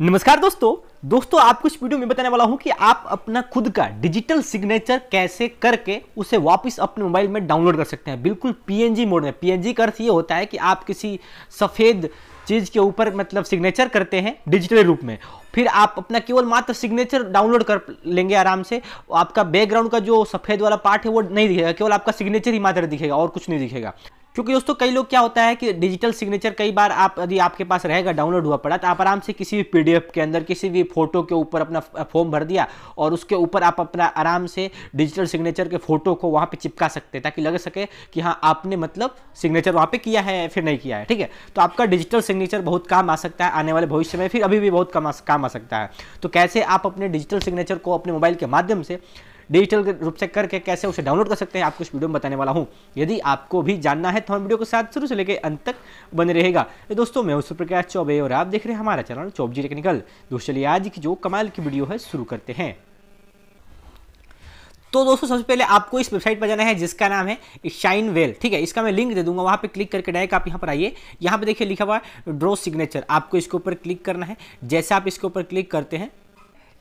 नमस्कार दोस्तों दोस्तों आपको इस वीडियो में बताने वाला हूं कि आप अपना खुद का डिजिटल सिग्नेचर कैसे करके उसे वापस अपने मोबाइल में डाउनलोड कर सकते हैं बिल्कुल पीएनजी मोड में पीएनजी का अर्थ ये होता है कि आप किसी सफ़ेद चीज़ के ऊपर मतलब सिग्नेचर करते हैं डिजिटल रूप में फिर आप अपना केवल मात्र सिग्नेचर डाउनलोड कर लेंगे आराम से आपका बैकग्राउंड का जो सफ़ेद वाला पार्ट है वो नहीं दिखेगा केवल आपका सिग्नेचर ही मात्र दिखेगा और कुछ नहीं दिखेगा क्योंकि दोस्तों कई लोग क्या होता है कि डिजिटल सिग्नेचर कई बार आप यदि आपके पास रहेगा डाउनलोड हुआ पड़ा तो आप आराम से किसी भी पीडीएफ के अंदर किसी भी फोटो के ऊपर अपना फॉर्म भर दिया और उसके ऊपर आप अपना आराम से डिजिटल सिग्नेचर के फोटो को वहाँ पर चिपका सकते हैं ताकि लग सके कि हाँ आपने मतलब सिग्नेचर वहाँ पर किया है फिर नहीं किया है ठीक है तो आपका डिजिटल सिग्नेचर बहुत काम आ सकता है आने वाले भविष्य में फिर अभी भी बहुत काम आ सकता है तो कैसे आप अपने डिजिटल सिग्नेचर को अपने मोबाइल के माध्यम से डिजिटल रूप से करके कैसे उसे डाउनलोड कर सकते हैं आपको इस वीडियो में बताने वाला हूँ यदि आपको भी जानना है तो हम वीडियो के साथ शुरू से लेकर अंत तक बने रहेगा तो दोस्तों मैं उस प्रकाश चौबे और आप देख रहे हैं हमारा चैनल चौबजी टेक्निकल दोस्तों चलिए आज की जो कमाल की वीडियो है शुरू करते हैं तो दोस्तों सबसे पहले आपको इस वेबसाइट पर जाना है जिसका नाम है शाइन वेल ठीक है इसका मैं लिंक दे दूंगा वहां पे क्लिक करके डायरेक्ट आप यहाँ पर आइए यहाँ पे देखिए लिखा हुआ है ड्रो सिग्नेचर आपको इसके ऊपर क्लिक करना है जैसे आप इसके ऊपर क्लिक करते हैं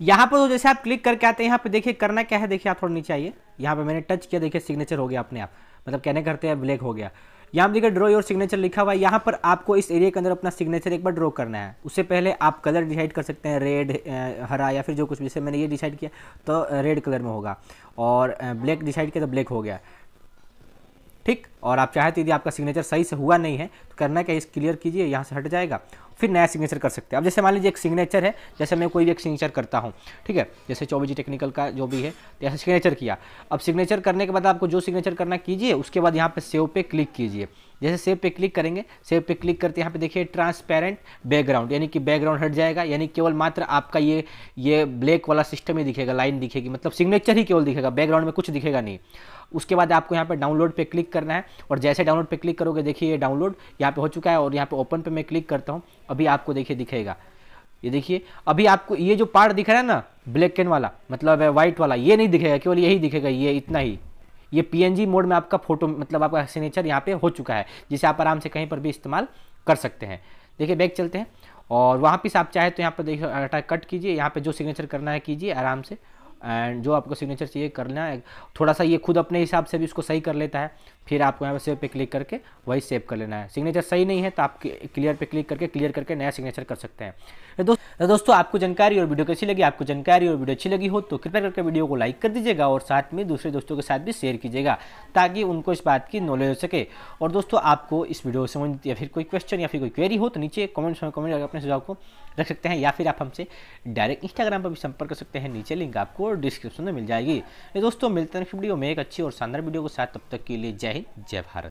यहाँ पर तो जैसे आप क्लिक करके आते हैं यहाँ पे देखिए करना क्या है देखिए आप थोड़ा नीचे आइए यहाँ पे मैंने टच किया देखिए सिग्नेचर हो गया अपने आप मतलब कहने करते हैं ब्लैक हो गया यहाँ पर देखिए ड्रॉ योर सिग्नेचर लिखा हुआ है यहाँ पर आपको इस एरिया के अंदर अपना सिग्नेचर एक बार ड्रॉ करना है उससे पहले आप कलर डिसाइड कर सकते हैं रेड हरा या फिर जो कुछ जैसे मैंने ये डिसाइड किया तो रेड कलर में होगा और ब्लैक डिसाइड किया तो ब्लैक हो गया ठीक और आप चाहते तो यदि आपका सिग्नेचर सही से हुआ नहीं है तो करना क्या इस क्लियर कीजिए यहाँ से हट जाएगा फिर नया सिग्नेचर कर सकते हैं अब जैसे मान लीजिए एक सिग्नेचर है जैसे मैं कोई भी एक सिग्नेचर करता हूँ ठीक है जैसे चौबीस जी टेक्निकल का जो भी है तो सिग्नेचर किया अब सिग्नेचर करने के बाद आपको जो सिग्नेचर करना कीजिए उसके बाद यहाँ पर सेव पे क्लिक कीजिए जैसे सेव पे क्लिक करेंगे सेव पे क्लिक करते यहाँ पे देखिए ट्रांसपेरेंट बैकग्राउंड यानी कि बैकग्राउंड हट जाएगा यानी केवल मात्र आपका ये ये ब्लैक वाला सिस्टम ही दिखेगा लाइन दिखेगी मतलब सिग्नेचर ही केवल दिखेगा बैकग्राउंड में कुछ दिखेगा नहीं उसके बाद आपको यहाँ पे डाउनलोड पे क्लिक करना है और जैसे डाउनलोड पे क्लिक करोगे देखिए ये डाउनलोड यहाँ पे हो चुका है और यहाँ पे ओपन पे मैं क्लिक करता हूँ अभी आपको देखिए दिखेगा ये देखिए अभी आपको ये जो पार्ट दिख रहा है ना ब्लैक एंड वाला मतलब व्हाइट वाला ये नहीं दिखेगा केवल यही दिखेगा ये इतना ही ये पीएनजी मोड में आपका फोटो मतलब आपका सिग्नेचर यहाँ पे हो चुका है जिसे आप आराम से कहीं पर भी इस्तेमाल कर सकते हैं देखिए बैग चलते हैं और वहाँ पर आप चाहे तो यहाँ पर देखिए कट कीजिए यहाँ पर जो सिग्नेचर करना है कीजिए आराम से एंड जो आपको सिग्नेचर चाहिए करना है थोड़ा सा ये खुद अपने हिसाब से भी उसको सही कर लेता है फिर आपको यहाँ पर सेव पे क्लिक करके वही सेव कर लेना है सिग्नेचर सही नहीं है तो आप क्लियर पे क्लिक करके क्लियर करके नया सिग्नेचर कर सकते हैं तो दोस्त तो दोस्तों आपको जानकारी और वीडियो कैसी लगी आपको जानकारी और वीडियो अच्छी लगी हो तो कृपया करके वीडियो को लाइक कर दीजिएगा और साथ में दूसरे दोस्तों के साथ भी शेयर कीजिएगा ताकि उनको इस बात की नॉलेज हो सके और दोस्तों आपको इस वीडियो से संबंधित या फिर कोई क्वेश्चन या फिर कोई क्वेरी हो तो नीचे कॉमेंट्स में कमेंट अपने सुझाव को रख सकते हैं या फिर आप हमसे डायरेक्ट इंस्टाग्राम पर भी संपर्क कर सकते हैं नीचे लिंक आपको डिस्क्रिप्शन में मिल जाएगी ये दोस्तों मिलते हैं वीडियो में एक अच्छी और शानदार वीडियो के साथ तब तक के लिए जय हिंद जय भारत